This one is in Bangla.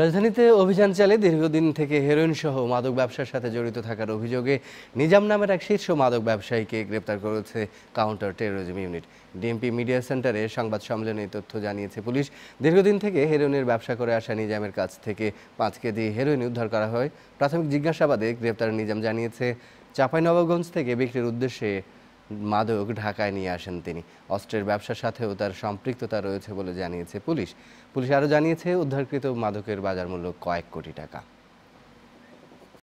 রাজধানীতে অভিযান চালে দীর্ঘদিন থেকে হেরোইন সহ মাদক ব্যবসার সাথে জড়িত থাকার অভিযোগে নিজাম নামের এক শীর্ষ মাদক ব্যবসায়ীকে গ্রেপ্তার করেছে counter terrorism unit DMP media সেন্টারে সংবাদ সম্মেলনে তথ্য জানিয়েছে পুলিশ দীর্ঘদিন থেকে হেরোইনের ব্যবসা করে আসা নিজামের কাছ থেকে পাঁচ কেজি হেরোইন উদ্ধার করা হয় প্রাথমিক জিজ্ঞাসাবাদে গ্রেপ্তার নিজাম জানিয়েছে চাঁপাইনবাবগঞ্জ থেকে বিক্রির উদ্দেশ্যে মাদক ঢাকায় নিয়ে আসেন তিনি অস্ত্রের ব্যবসার সাথেও তার সম্পৃক্ততা রয়েছে বলে জানিয়েছে পুলিশ পুলিশ আরও জানিয়েছে উদ্ধারকৃত মাদকের বাজার মূল্য কয়েক কোটি টাকা